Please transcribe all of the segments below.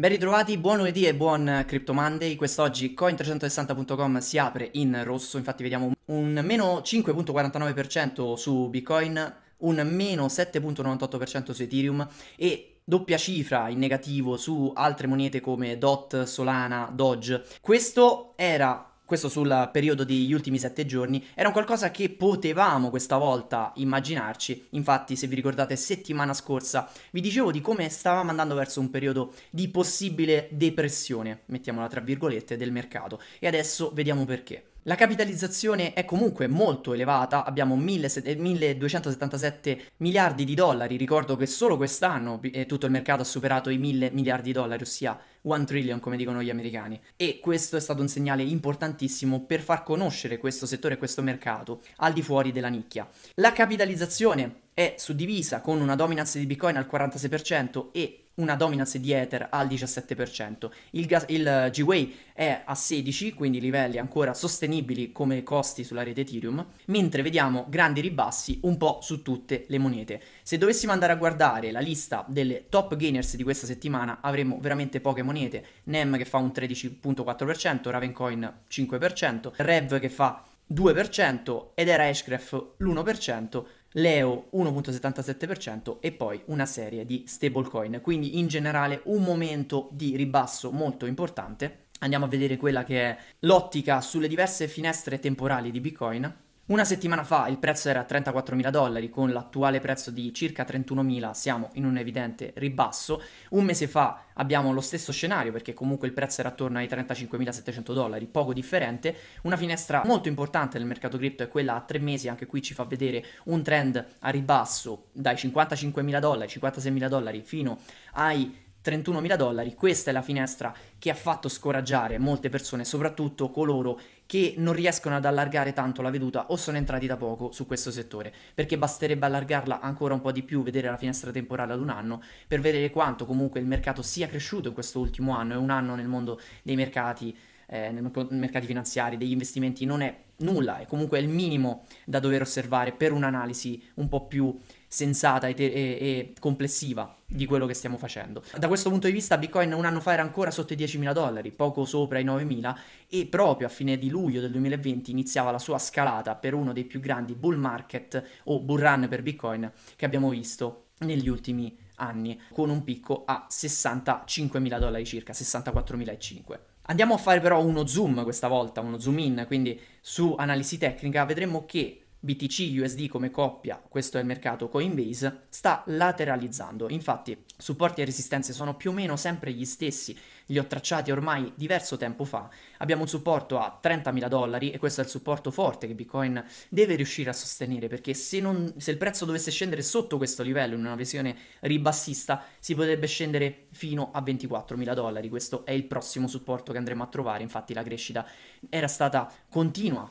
Ben ritrovati, buon lunedì e buon Crypto Monday. Quest'oggi coin360.com si apre in rosso, infatti vediamo un meno 5.49% su Bitcoin, un meno 7.98% su Ethereum e doppia cifra in negativo su altre monete come DOT, Solana, Doge. Questo era questo sul periodo degli ultimi sette giorni, era un qualcosa che potevamo questa volta immaginarci. Infatti, se vi ricordate, settimana scorsa vi dicevo di come stavamo andando verso un periodo di possibile depressione, mettiamola tra virgolette, del mercato. E adesso vediamo perché. La capitalizzazione è comunque molto elevata, abbiamo 1277 eh, miliardi di dollari, ricordo che solo quest'anno eh, tutto il mercato ha superato i 1000 miliardi di dollari, ossia 1 trillion come dicono gli americani e questo è stato un segnale importantissimo per far conoscere questo settore e questo mercato al di fuori della nicchia. La capitalizzazione è suddivisa con una dominance di Bitcoin al 46% e una dominance di Ether al 17%. Il, gas- il G-Way è a 16, quindi livelli ancora sostenibili come costi sulla rete Ethereum, mentre vediamo grandi ribassi un po' su tutte le monete. Se dovessimo andare a guardare la lista delle top gainers di questa settimana, avremmo veramente poche monete. NEM che fa un 13.4%, Ravencoin 5%, Rev che fa 2% ed era Hashgraph l'1%, Leo 1.77% e poi una serie di stablecoin. Quindi in generale un momento di ribasso molto importante. Andiamo a vedere quella che è l'ottica sulle diverse finestre temporali di Bitcoin. Una settimana fa il prezzo era a 34.000 dollari, con l'attuale prezzo di circa 31.000 siamo in un evidente ribasso. Un mese fa abbiamo lo stesso scenario perché comunque il prezzo era attorno ai 35.700 dollari, poco differente. Una finestra molto importante nel mercato cripto è quella a tre mesi, anche qui ci fa vedere un trend a ribasso dai 55.000 dollari, 56.000 dollari fino ai 31.000 dollari, questa è la finestra che ha fatto scoraggiare molte persone, soprattutto coloro che non riescono ad allargare tanto la veduta o sono entrati da poco su questo settore, perché basterebbe allargarla ancora un po' di più, vedere la finestra temporale ad un anno, per vedere quanto comunque il mercato sia cresciuto in questo ultimo anno, è un anno nel mondo dei mercati eh, nei mercati finanziari, degli investimenti, non è nulla, è comunque il minimo da dover osservare per un'analisi un po' più sensata e, te- e-, e complessiva di quello che stiamo facendo. Da questo punto di vista Bitcoin un anno fa era ancora sotto i 10.000 dollari, poco sopra i 9.000 e proprio a fine di luglio del 2020 iniziava la sua scalata per uno dei più grandi bull market o bull run per Bitcoin che abbiamo visto negli ultimi anni, con un picco a 65.000 dollari circa, 64.005. Andiamo a fare però uno zoom questa volta, uno zoom in, quindi su analisi tecnica vedremo che BTC USD come coppia, questo è il mercato Coinbase, sta lateralizzando. Infatti supporti e resistenze sono più o meno sempre gli stessi, li ho tracciati ormai diverso tempo fa. Abbiamo un supporto a 30.000 dollari e questo è il supporto forte che Bitcoin deve riuscire a sostenere perché se, non, se il prezzo dovesse scendere sotto questo livello in una visione ribassista si potrebbe scendere fino a 24.000 dollari. Questo è il prossimo supporto che andremo a trovare, infatti la crescita era stata continua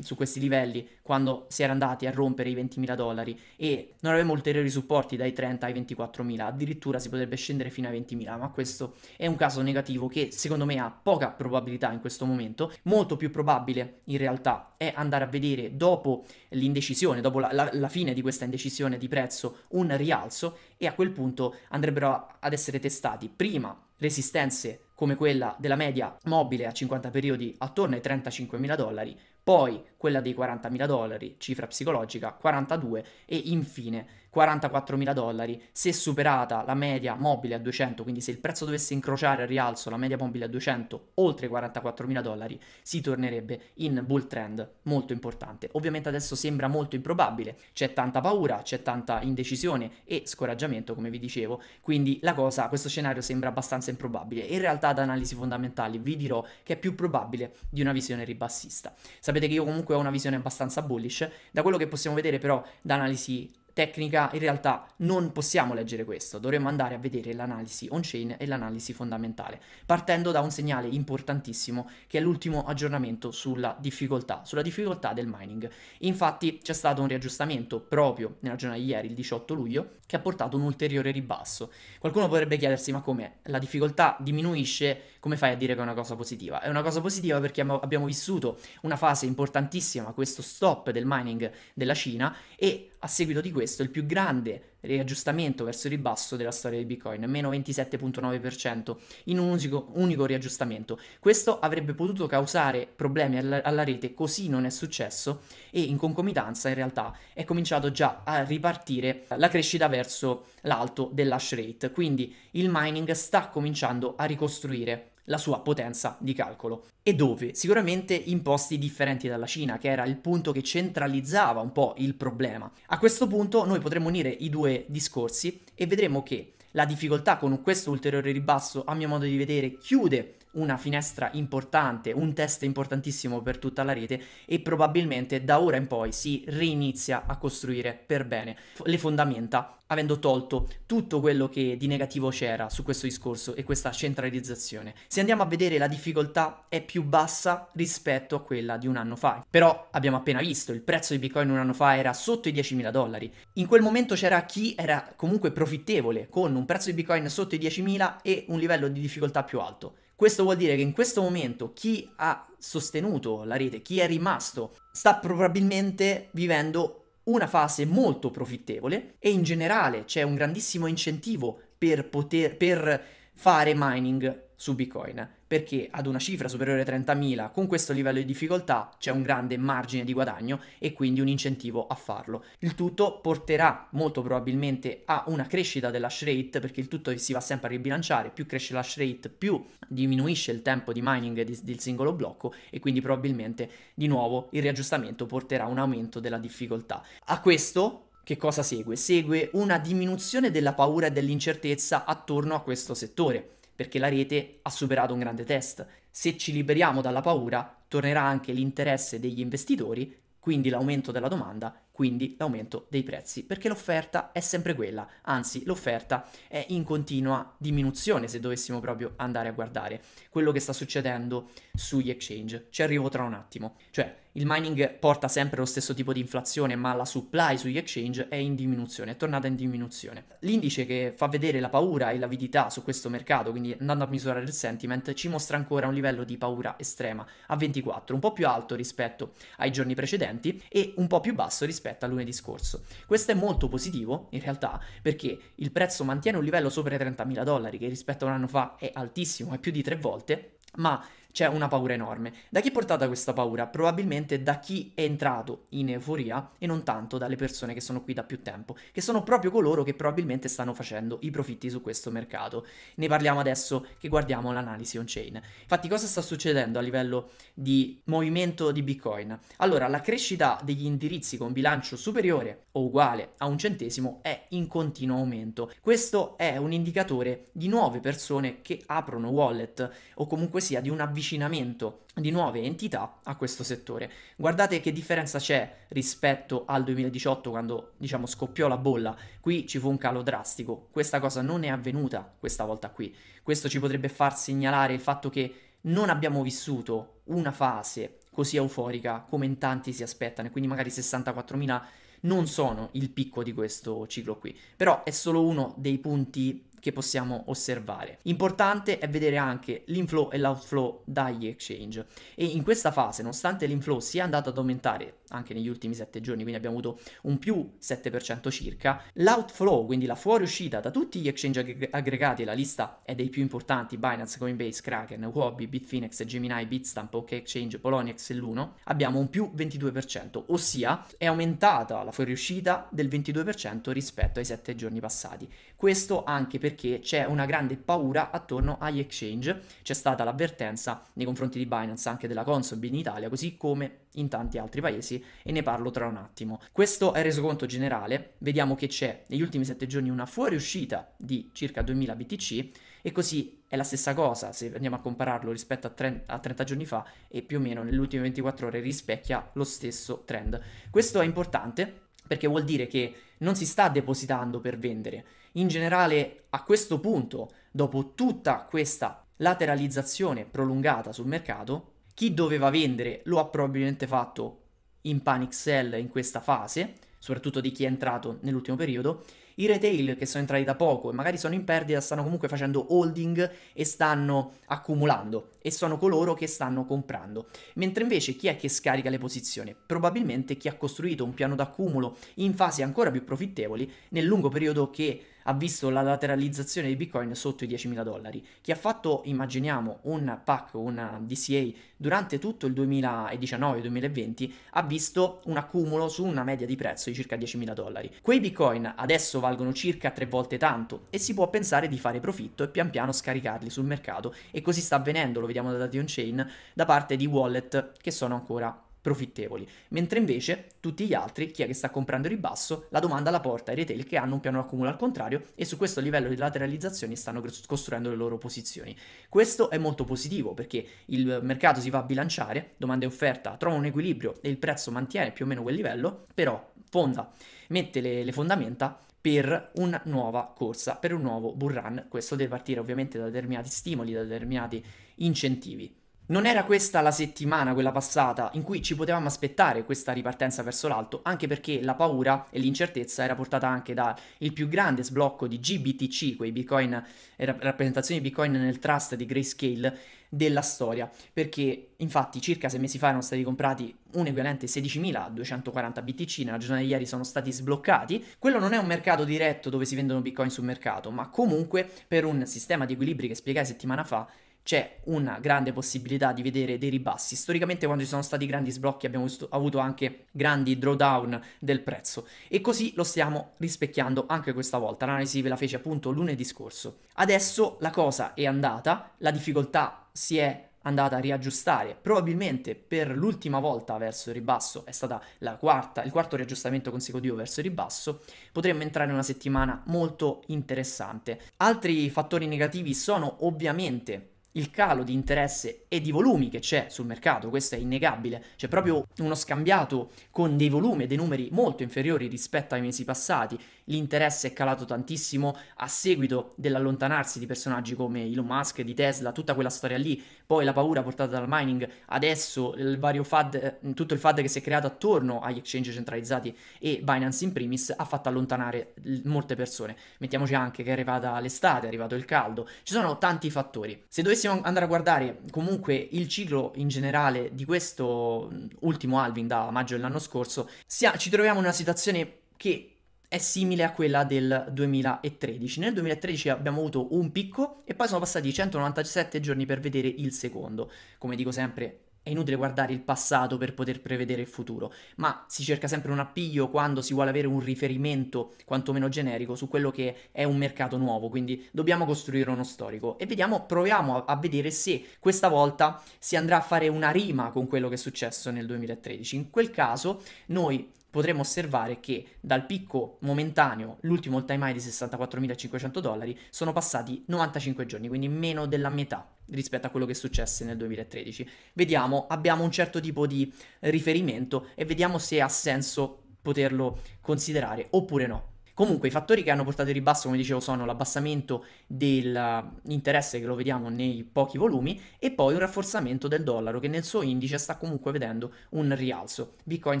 su questi livelli quando si era andati a rompere i 20.000 dollari e non avevamo ulteriori supporti dai 30 ai 24.000, addirittura si potrebbe scendere fino ai 20.000, ma questo è un caso negativo che secondo me ha poca probabilità in questo momento, molto più probabile in realtà è andare a vedere dopo l'indecisione, dopo la, la, la fine di questa indecisione di prezzo, un rialzo e a quel punto andrebbero ad essere testati prima resistenze come quella della media mobile a 50 periodi attorno ai 35.000 dollari, poi quella dei 40.000 dollari, cifra psicologica, 42 e infine 44.000 dollari. Se superata la media mobile a 200, quindi se il prezzo dovesse incrociare al rialzo la media mobile a 200 oltre 44.000 dollari, si tornerebbe in bull trend molto importante. Ovviamente adesso sembra molto improbabile, c'è tanta paura, c'è tanta indecisione e scoraggiamento, come vi dicevo, quindi la cosa, questo scenario sembra abbastanza improbabile. In realtà da analisi fondamentali vi dirò che è più probabile di una visione ribassista. Sapete che io comunque ho una visione abbastanza bullish, da quello che possiamo vedere però da analisi tecnica in realtà non possiamo leggere questo, dovremmo andare a vedere l'analisi on-chain e l'analisi fondamentale, partendo da un segnale importantissimo che è l'ultimo aggiornamento sulla difficoltà, sulla difficoltà del mining. Infatti c'è stato un riaggiustamento proprio nella giornata di ieri, il 18 luglio, che ha portato un ulteriore ribasso. Qualcuno potrebbe chiedersi ma come la difficoltà diminuisce come fai a dire che è una cosa positiva? È una cosa positiva perché abbiamo vissuto una fase importantissima, questo stop del mining della Cina e a seguito di questo il più grande riaggiustamento verso il ribasso della storia di Bitcoin, meno 27.9% in un unico, unico, riaggiustamento. Questo avrebbe potuto causare problemi alla, alla, rete, così non è successo e in concomitanza in realtà è cominciato già a ripartire la crescita verso l'alto dell'hash rate, quindi il mining sta cominciando a ricostruire la sua potenza di calcolo. E dove? Sicuramente in posti differenti dalla Cina, che era il punto che centralizzava un po' il problema. A questo punto noi potremmo unire i due discorsi e vedremo che la difficoltà con questo ulteriore ribasso, a mio modo di vedere, chiude una finestra importante, un test importantissimo per tutta la rete e probabilmente da ora in poi si rinizia a costruire per bene le fondamenta avendo tolto tutto quello che di negativo c'era su questo discorso e questa centralizzazione. Se andiamo a vedere la difficoltà è più bassa rispetto a quella di un anno fa, però abbiamo appena visto il prezzo di Bitcoin un anno fa era sotto i 10.000 dollari, in quel momento c'era chi era comunque profittevole con un prezzo di Bitcoin sotto i 10.000 e un livello di difficoltà più alto. Questo vuol dire che in questo momento chi ha sostenuto la rete, chi è rimasto, sta probabilmente vivendo una fase molto profittevole e in generale c'è un grandissimo incentivo per poter per fare mining su Bitcoin perché ad una cifra superiore a 30.000 con questo livello di difficoltà c'è un grande margine di guadagno e quindi un incentivo a farlo. Il tutto porterà molto probabilmente a una crescita dell'hash rate perché il tutto si va sempre a ribilanciare, più cresce l'hash rate più diminuisce il tempo di mining di, del singolo blocco e quindi probabilmente di nuovo il riaggiustamento porterà a un aumento della difficoltà. A questo che cosa segue? Segue una diminuzione della paura e dell'incertezza attorno a questo settore perché la rete ha superato un grande test. Se ci liberiamo dalla paura, tornerà anche l'interesse degli investitori, quindi l'aumento della domanda, quindi l'aumento dei prezzi, perché l'offerta è sempre quella, anzi l'offerta è in continua diminuzione se dovessimo proprio andare a guardare quello che sta succedendo sugli exchange. Ci arrivo tra un attimo. Cioè, il mining porta sempre lo stesso tipo di inflazione, ma la supply sugli exchange è in diminuzione, è tornata in diminuzione. L'indice che fa vedere la paura e l'avidità su questo mercato, quindi andando a misurare il sentiment, ci mostra ancora un livello di paura estrema a 24, un po' più alto rispetto ai giorni precedenti e un po' più basso rispetto a lunedì scorso. Questo è molto positivo in realtà perché il prezzo mantiene un livello sopra i 30.000 dollari che rispetto a un anno fa è altissimo, è più di tre volte, ma c'è una paura enorme. Da chi è portata questa paura? Probabilmente da chi è entrato in euforia e non tanto dalle persone che sono qui da più tempo, che sono proprio coloro che probabilmente stanno facendo i profitti su questo mercato. Ne parliamo adesso che guardiamo l'analisi on-chain. Infatti cosa sta succedendo a livello di movimento di Bitcoin? Allora, la crescita degli indirizzi con bilancio superiore o uguale a un centesimo è in continuo aumento. Questo è un indicatore di nuove persone che aprono wallet o comunque sia di un avvicinamento avvicinamento di nuove entità a questo settore. Guardate che differenza c'è rispetto al 2018 quando diciamo scoppiò la bolla, qui ci fu un calo drastico, questa cosa non è avvenuta questa volta qui, questo ci potrebbe far segnalare il fatto che non abbiamo vissuto una fase così euforica come in tanti si aspettano e quindi magari 64.000 non sono il picco di questo ciclo qui, però è solo uno dei punti che possiamo osservare. Importante è vedere anche l'inflow e l'outflow dagli exchange e in questa fase, nonostante l'inflow sia andato ad aumentare anche negli ultimi 7 giorni, quindi abbiamo avuto un più 7% circa. L'outflow, quindi la fuoriuscita da tutti gli exchange aggre- aggregati, la lista è dei più importanti, Binance, Coinbase, Kraken, Huobi, Bitfinex, Gemini, Bitstamp, OK Exchange, Poloniex e Luno, abbiamo un più 22%, ossia è aumentata la fuoriuscita del 22% rispetto ai 7 giorni passati. Questo anche perché c'è una grande paura attorno agli exchange, c'è stata l'avvertenza nei confronti di Binance, anche della Consob in Italia, così come in tanti altri paesi e ne parlo tra un attimo. Questo è il resoconto generale, vediamo che c'è negli ultimi 7 giorni una fuoriuscita di circa 2000 BTC e così è la stessa cosa se andiamo a compararlo rispetto a, trend, a 30 giorni fa e più o meno nelle ultime 24 ore rispecchia lo stesso trend. Questo è importante perché vuol dire che non si sta depositando per vendere. In generale a questo punto, dopo tutta questa lateralizzazione prolungata sul mercato, chi doveva vendere lo ha probabilmente fatto in panic sell in questa fase, soprattutto di chi è entrato nell'ultimo periodo, i retail che sono entrati da poco e magari sono in perdita stanno comunque facendo holding e stanno accumulando e sono coloro che stanno comprando. Mentre invece chi è che scarica le posizioni? Probabilmente chi ha costruito un piano d'accumulo in fasi ancora più profittevoli nel lungo periodo che ha visto la lateralizzazione di Bitcoin sotto i 10.000 dollari. Chi ha fatto, immaginiamo, un pack, un DCA durante tutto il 2019-2020 ha visto un accumulo su una media di prezzo di circa 10.000 dollari. Quei Bitcoin adesso valgono circa tre volte tanto e si può pensare di fare profitto e pian piano scaricarli sul mercato e così sta avvenendo, lo vediamo da dati on-chain, da parte di wallet che sono ancora profittevoli, mentre invece tutti gli altri, chi è che sta comprando il ribasso, la domanda la porta ai retail che hanno un piano accumulo al contrario e su questo livello di lateralizzazione stanno costruendo le loro posizioni. Questo è molto positivo perché il mercato si va a bilanciare, domanda e offerta trova un equilibrio e il prezzo mantiene più o meno quel livello, però fonda, mette le, le fondamenta per una nuova corsa, per un nuovo bull run. Questo deve partire ovviamente da determinati stimoli, da determinati incentivi. Non era questa la settimana, quella passata, in cui ci potevamo aspettare questa ripartenza verso l'alto, anche perché la paura e l'incertezza era portata anche dal più grande sblocco di GBTC, quei bitcoin, eh, rappresentazioni di bitcoin nel trust di Grayscale, della storia, perché infatti circa sei mesi fa erano stati comprati un equivalente 16.240 BTC, nella giornata di ieri sono stati sbloccati, quello non è un mercato diretto dove si vendono bitcoin sul mercato, ma comunque per un sistema di equilibri che spiegai settimana fa c'è una grande possibilità di vedere dei ribassi. Storicamente quando ci sono stati grandi sblocchi abbiamo avuto anche grandi drawdown del prezzo e così lo stiamo rispecchiando anche questa volta. L'analisi ve la fece appunto lunedì scorso. Adesso la cosa è andata, la difficoltà si è andata a riaggiustare. Probabilmente per l'ultima volta verso il ribasso, è stata quarta, il quarto riaggiustamento consecutivo verso il ribasso, potremmo entrare in una settimana molto interessante. Altri fattori negativi sono ovviamente il calo di interesse e di volumi che c'è sul mercato, questo è innegabile, c'è proprio uno scambiato con dei volumi e dei numeri molto inferiori rispetto ai mesi passati, l'interesse è calato tantissimo a seguito dell'allontanarsi di personaggi come Elon Musk, di Tesla, tutta quella storia lì, poi la paura portata dal mining, adesso il vario FAD, eh, tutto il FAD che si è creato attorno agli exchange centralizzati e Binance in primis ha fatto allontanare molte persone. Mettiamoci anche che è arrivata l'estate, è arrivato il caldo, ci sono tanti fattori. Se dovessimo andare a guardare comunque il ciclo in generale di questo mm, ultimo halving da maggio dell'anno scorso, ci troviamo in una situazione che è simile a quella del 2013. Nel 2013 abbiamo avuto un picco e poi sono passati 197 giorni per vedere il secondo. Come dico sempre, è inutile guardare il passato per poter prevedere il futuro, ma si cerca sempre un appiglio quando si vuole avere un riferimento quantomeno generico su quello che è un mercato nuovo, quindi dobbiamo costruire uno storico e vediamo, proviamo a, a vedere se questa volta si andrà a fare una rima con quello che è successo nel 2013. In quel caso noi potremo osservare che dal picco momentaneo, l'ultimo all time high di 64.500 dollari, sono passati 95 giorni, quindi meno della metà rispetto a quello che successe nel 2013. Vediamo, abbiamo un certo tipo di riferimento e vediamo se ha senso poterlo considerare oppure no. Comunque i fattori che hanno portato il ribasso, come dicevo, sono l'abbassamento dell'interesse uh, che lo vediamo nei pochi volumi e poi un rafforzamento del dollaro che nel suo indice sta comunque vedendo un rialzo. Bitcoin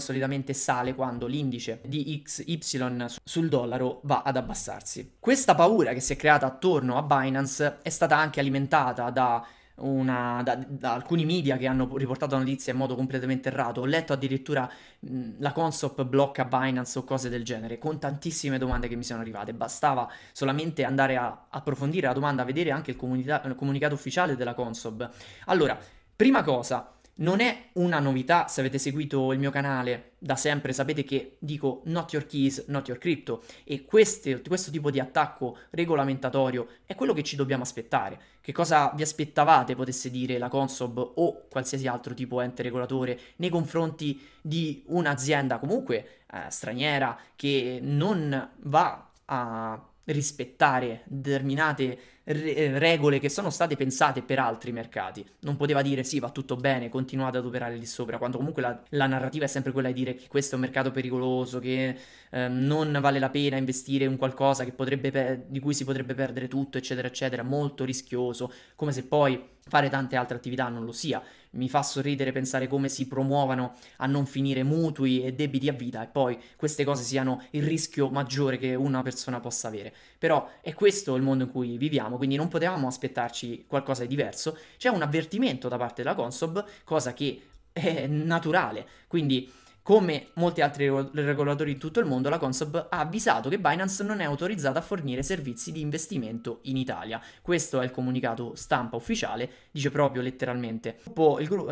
solitamente sale quando l'indice di XY sul dollaro va ad abbassarsi. Questa paura che si è creata attorno a Binance è stata anche alimentata da una, da, da, alcuni media che hanno riportato la notizia in modo completamente errato. Ho letto addirittura mh, la Consop blocca Binance o cose del genere, con tantissime domande che mi sono arrivate. Bastava solamente andare a approfondire la domanda, a vedere anche il, comunica- il comunicato ufficiale della Consop. Allora, prima cosa, non è una novità, se avete seguito il mio canale da sempre sapete che dico not your keys, not your crypto e queste, questo tipo di attacco regolamentatorio è quello che ci dobbiamo aspettare. Che cosa vi aspettavate potesse dire la Consob o qualsiasi altro tipo ente regolatore nei confronti di un'azienda comunque eh, straniera che non va a rispettare determinate eh, regole che sono state pensate per altri mercati. Non poteva dire sì, va tutto bene, continuate ad operare lì sopra, quando comunque la, la narrativa è sempre quella di dire che questo è un mercato pericoloso, che eh, non vale la pena investire in qualcosa pe- di cui si potrebbe perdere tutto, eccetera, eccetera, molto rischioso, come se poi fare tante altre attività non lo sia mi fa sorridere pensare come si promuovano a non finire mutui e debiti a vita e poi queste cose siano il rischio maggiore che una persona possa avere. Però è questo il mondo in cui viviamo, quindi non potevamo aspettarci qualcosa di diverso. C'è un avvertimento da parte della Consob, cosa che è naturale, quindi come molti altri regolatori in tutto il mondo, la Consob ha avvisato che Binance non è autorizzata a fornire servizi di investimento in Italia. Questo è il comunicato stampa ufficiale, dice proprio letteralmente.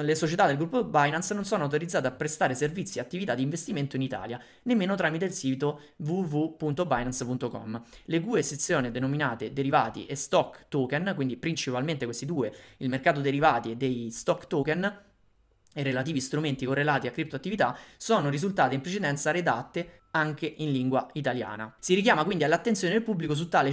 le società del gruppo Binance non sono autorizzate a prestare servizi e attività di investimento in Italia, nemmeno tramite il sito www.binance.com. Le due sezioni denominate derivati e stock token, quindi principalmente questi due, il mercato derivati e dei stock token, e relativi strumenti correlati a criptoattività sono risultate in precedenza redatte anche in lingua italiana. Si richiama quindi all'attenzione del pubblico su tale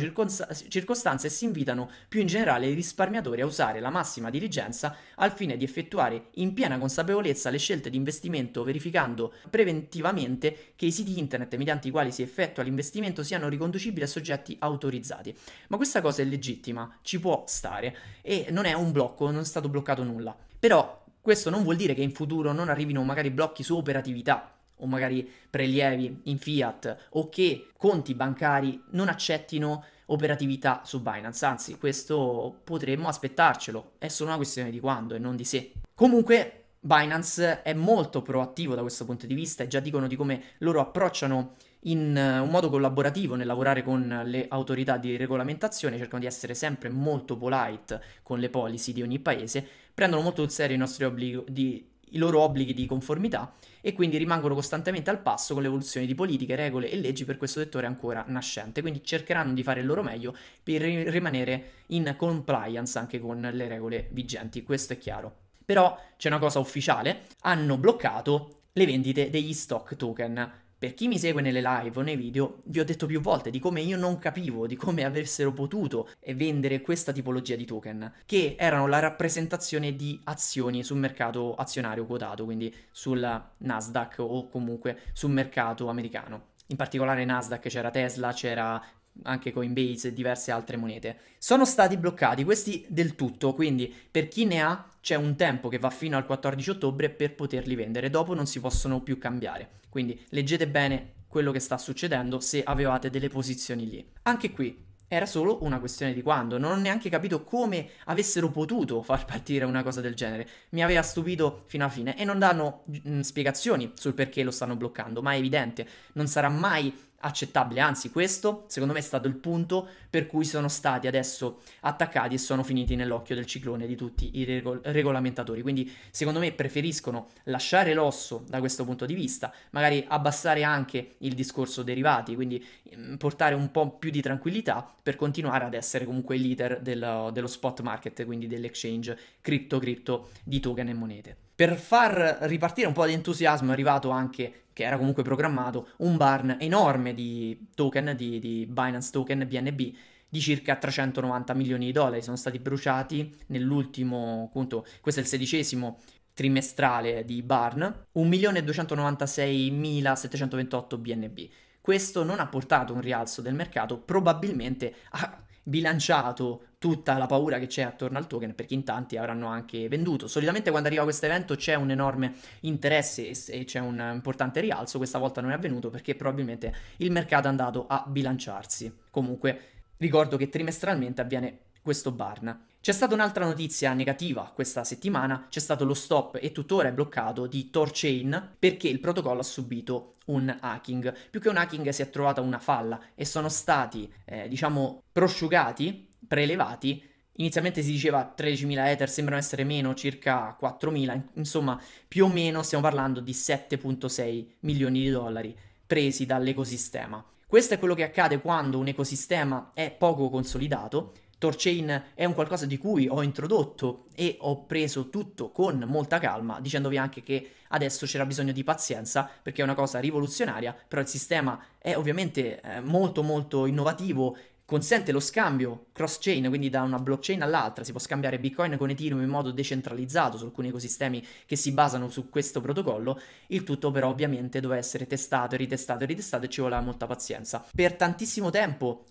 circostanza e si invitano più in generale i risparmiatori a usare la massima diligenza al fine di effettuare in piena consapevolezza le scelte di investimento verificando preventivamente che i siti internet mediante i quali si effettua l'investimento siano riconducibili a soggetti autorizzati. Ma questa cosa è legittima, ci può stare e non è un blocco, non è stato bloccato nulla. Però questo non vuol dire che in futuro non arrivino magari blocchi su operatività o magari prelievi in fiat o che conti bancari non accettino operatività su Binance, anzi questo potremmo aspettarcelo, è solo una questione di quando e non di se. Comunque Binance è molto proattivo da questo punto di vista e già dicono di come loro approcciano in eh, un modo collaborativo nel lavorare con le autorità di regolamentazione, cercano di essere sempre molto polite con le policy di ogni paese, prendono molto sul serio i, obbligo, di, i loro obblighi di conformità e quindi rimangono costantemente al passo con l'evoluzione di politiche, regole e leggi per questo settore ancora nascente, quindi cercheranno di fare il loro meglio per rimanere in compliance anche con le regole vigenti, questo è chiaro. Però c'è una cosa ufficiale, hanno bloccato le vendite degli stock token per chi mi segue nelle live o nei video, vi ho detto più volte di come io non capivo di come avessero potuto vendere questa tipologia di token, che erano la rappresentazione di azioni sul mercato azionario quotato, quindi sul Nasdaq o comunque sul mercato americano. In particolare Nasdaq c'era Tesla, c'era anche Coinbase e diverse altre monete. Sono stati bloccati questi del tutto, quindi per chi ne ha c'è un tempo che va fino al 14 ottobre per poterli vendere, dopo non si possono più cambiare. Quindi leggete bene quello che sta succedendo se avevate delle posizioni lì. Anche qui era solo una questione di quando, non ho neanche capito come avessero potuto far partire una cosa del genere. Mi aveva stupito fino alla fine e non danno mh, mm, spiegazioni sul perché lo stanno bloccando, ma è evidente, non sarà mai accettabile, anzi questo secondo me è stato il punto per cui sono stati adesso attaccati e sono finiti nell'occhio del ciclone di tutti i regol- regolamentatori, quindi secondo me preferiscono lasciare l'osso da questo punto di vista, magari abbassare anche il discorso derivati, quindi mm, portare un po' più di tranquillità per continuare ad essere comunque leader del, dello spot market, quindi dell'exchange cripto cripto di token e monete per far ripartire un po' di entusiasmo è arrivato anche, che era comunque programmato, un barn enorme di token, di, di Binance token BNB di circa 390 milioni di dollari sono stati bruciati nell'ultimo, appunto, questo è il sedicesimo trimestrale di Barn, 1.296.728 BNB. Questo non ha portato un rialzo del mercato, probabilmente ha bilanciato tutta la paura che c'è attorno al token perché in tanti avranno anche venduto. Solitamente quando arriva questo evento c'è un enorme interesse e c'è un importante rialzo, questa volta non è avvenuto perché probabilmente il mercato è andato a bilanciarsi. Comunque ricordo che trimestralmente avviene questo barn. C'è stata un'altra notizia negativa questa settimana, c'è stato lo stop e tuttora è bloccato di Torchain perché il protocollo ha subito un hacking. Più che un hacking si è trovata una falla e sono stati, eh, diciamo, prosciugati prelevati, inizialmente si diceva 13.000 Ether, sembrano essere meno, circa 4.000, insomma più o meno stiamo parlando di 7.6 milioni di dollari presi dall'ecosistema. Questo è quello che accade quando un ecosistema è poco consolidato, Torchain è un qualcosa di cui ho introdotto e ho preso tutto con molta calma, dicendovi anche che adesso c'era bisogno di pazienza perché è una cosa rivoluzionaria, però il sistema è ovviamente eh, molto molto innovativo consente lo scambio cross-chain, quindi da una blockchain all'altra, si può scambiare Bitcoin con Ethereum in modo decentralizzato su alcuni ecosistemi che si basano su questo protocollo, il tutto però ovviamente doveva essere testato e ritestato e ritestato e ci voleva molta pazienza. Per tantissimo tempo,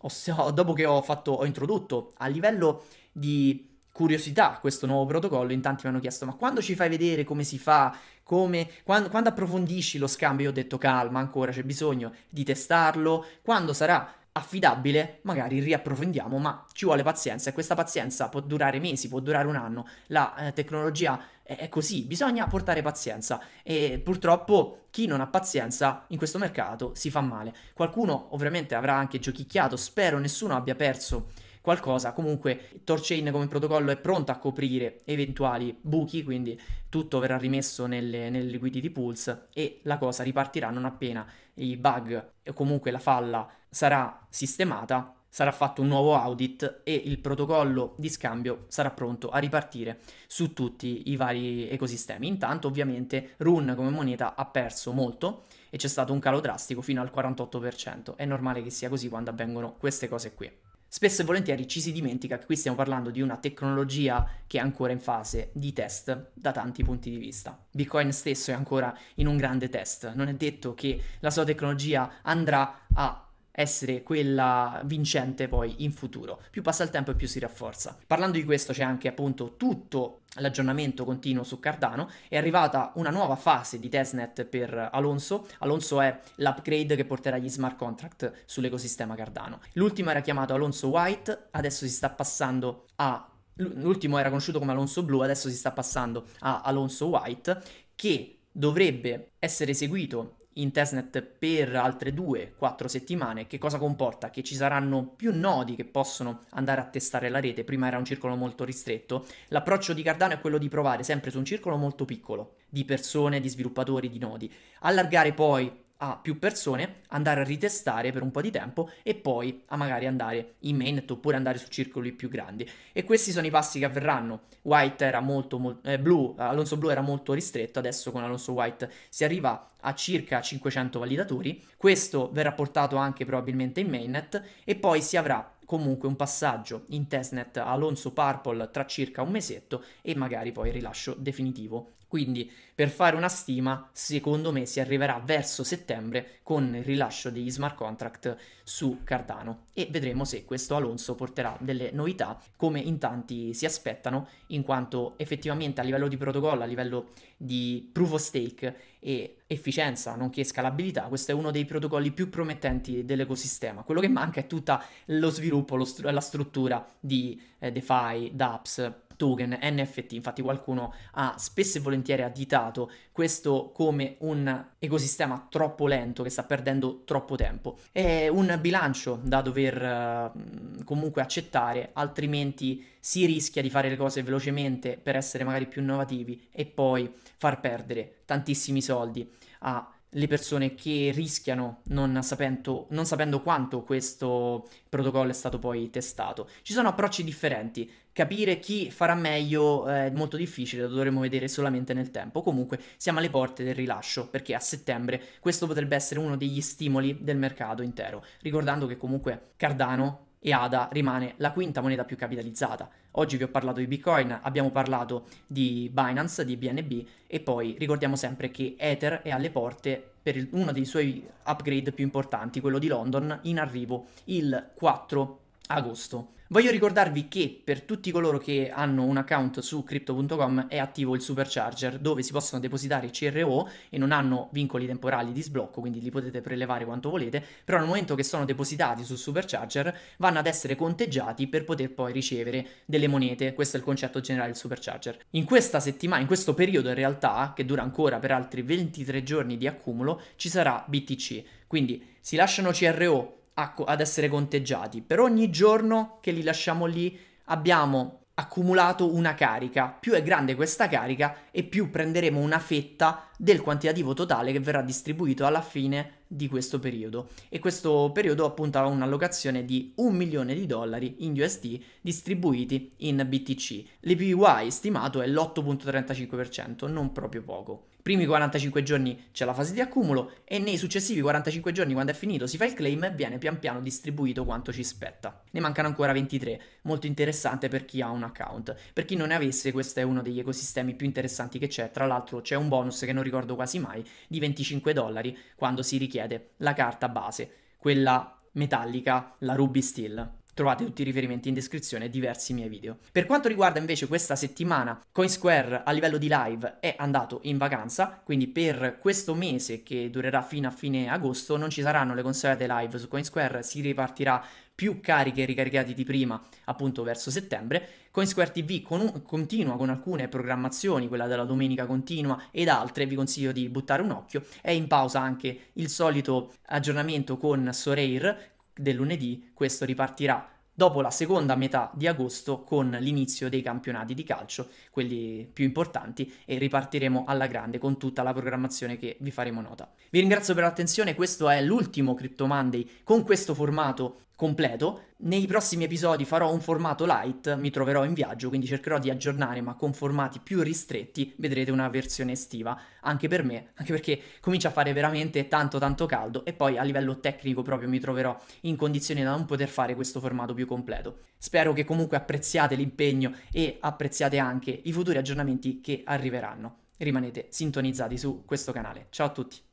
dopo che ho, fatto, ho introdotto a livello di curiosità questo nuovo protocollo, in tanti mi hanno chiesto ma quando ci fai vedere come si fa, come, quando, quando approfondisci lo scambio, io ho detto calma ancora, c'è bisogno di testarlo, quando sarà affidabile, magari riapprofondiamo, ma ci vuole pazienza e questa pazienza può durare mesi, può durare un anno. La eh, tecnologia è, è, così, bisogna portare pazienza e purtroppo chi non ha pazienza in questo mercato si fa male. Qualcuno ovviamente avrà anche giochicchiato, spero nessuno abbia perso qualcosa. Comunque Torchain come protocollo è pronto a coprire eventuali buchi, quindi tutto verrà rimesso nelle, nelle liquidity pools e la cosa ripartirà non appena i bug o comunque la falla sarà sistemata sarà fatto un nuovo audit e il protocollo di scambio sarà pronto a ripartire su tutti i vari ecosistemi. Intanto ovviamente Rune come moneta ha perso molto e c'è stato un calo drastico fino al 48%. È normale che sia così quando avvengono queste cose qui. Spesso e volentieri ci si dimentica che qui stiamo parlando di una tecnologia che è ancora in fase di test da tanti punti di vista. Bitcoin stesso è ancora in un grande test, non è detto che la sua tecnologia andrà a essere quella vincente poi in futuro. Più passa il tempo e più si rafforza. Parlando di questo c'è anche appunto tutto l'aggiornamento continuo su Cardano, è arrivata una nuova fase di testnet per Alonso. Alonso è l'upgrade che porterà gli smart contract sull'ecosistema Cardano. L'ultimo era chiamato Alonso White, adesso si sta passando a l'ultimo era conosciuto come Alonso Blue, adesso si sta passando a Alonso White che dovrebbe essere seguito in testnet per altre 2 quattro settimane, che cosa comporta? Che ci saranno più nodi che possono andare a testare la rete, prima era un circolo molto ristretto. L'approccio di Cardano è quello di provare sempre su un circolo molto piccolo, di persone, di sviluppatori, di nodi, allargare poi a più persone, andare a ritestare per un po' di tempo e poi a magari andare in mainnet oppure andare su circoli più grandi. E questi sono i passi che avverranno. White era molto, molto eh, blu, Alonso blu era molto ristretto, adesso con Alonso White si arriva a circa 500 validatori. Questo verrà portato anche probabilmente in mainnet e poi si avrà comunque un passaggio in testnet Alonso Purple tra circa un mesetto e magari poi il rilascio definitivo quindi per fare una stima, secondo me si arriverà verso settembre con il rilascio degli smart contract su Cardano e vedremo se questo Alonso porterà delle novità come in tanti si aspettano, in quanto effettivamente a livello di protocollo, a livello di proof of stake e efficienza nonché scalabilità, questo è uno dei protocolli più promettenti dell'ecosistema. Quello che manca è tutto lo sviluppo, lo str- la struttura di eh, DeFi, DApps token NFT, infatti qualcuno ha spesso e volentieri additato questo come un ecosistema troppo lento che sta perdendo troppo tempo. È un bilancio da dover mm, comunque accettare, altrimenti si rischia di fare le cose velocemente per essere magari più innovativi e poi far perdere tantissimi soldi a le persone che rischiano non sapendo, non sapendo, quanto questo protocollo è stato poi testato. Ci sono approcci differenti, capire chi farà meglio eh, è molto difficile, lo dovremo vedere solamente nel tempo. Comunque siamo alle porte del rilascio perché a settembre questo potrebbe essere uno degli stimoli del mercato intero, ricordando che comunque Cardano e ADA rimane la quinta moneta più capitalizzata. Oggi vi ho parlato di Bitcoin, abbiamo parlato di Binance, di BNB e poi ricordiamo sempre che Ether è alle porte per il, uno dei suoi upgrade più importanti, quello di London, in arrivo il 4 agosto. Voglio ricordarvi che per tutti coloro che hanno un account su crypto.com è attivo il supercharger dove si possono depositare CRO e non hanno vincoli temporali di sblocco, quindi li potete prelevare quanto volete, però nel momento che sono depositati sul supercharger vanno ad essere conteggiati per poter poi ricevere delle monete. Questo è il concetto generale del supercharger. In questa settimana, in questo periodo in realtà, che dura ancora per altri 23 giorni di accumulo, ci sarà BTC. Quindi si lasciano CRO a, ad essere conteggiati. Per ogni giorno che li lasciamo lì abbiamo accumulato una carica. Più è grande questa carica e più prenderemo una fetta del quantitativo totale che verrà distribuito alla fine di questo periodo. E questo periodo appunto ha un'allocazione di un milione di dollari in USD distribuiti in BTC. L'EPY stimato è l'8.35%, non proprio poco primi 45 giorni c'è la fase di accumulo e nei successivi 45 giorni quando è finito si fa il claim e viene pian piano distribuito quanto ci spetta. Ne mancano ancora 23, molto interessante per chi ha un account. Per chi non ne avesse questo è uno degli ecosistemi più interessanti che c'è, tra l'altro c'è un bonus che non ricordo quasi mai di 25 dollari quando si richiede la carta base, quella metallica, la Ruby Steel. Trovate tutti i riferimenti in descrizione e diversi miei video. Per quanto riguarda invece questa settimana, CoinSquare a livello di live è andato in vacanza, quindi per questo mese che durerà fino a fine agosto non ci saranno le consuete live su CoinSquare, si ripartirà più cariche ricaricati di prima appunto verso settembre. CoinSquare TV con, continua con alcune programmazioni, quella della domenica continua ed altre, vi consiglio di buttare un occhio. È in pausa anche il solito aggiornamento con Sorair, del lunedì questo ripartirà dopo la seconda metà di agosto con l'inizio dei campionati di calcio, quelli più importanti, e ripartiremo alla grande con tutta la programmazione che vi faremo nota. Vi ringrazio per l'attenzione, questo è l'ultimo Crypto Monday con questo formato completo. Nei prossimi episodi farò un formato light, mi troverò in viaggio, quindi cercherò di aggiornare, ma con formati più ristretti vedrete una versione estiva, anche per me, anche perché comincia a fare veramente tanto tanto caldo e poi a livello tecnico proprio mi troverò in condizione da non poter fare questo formato più completo. Spero che comunque apprezziate l'impegno e apprezziate anche i futuri aggiornamenti che arriveranno. Rimanete sintonizzati su questo canale. Ciao a tutti!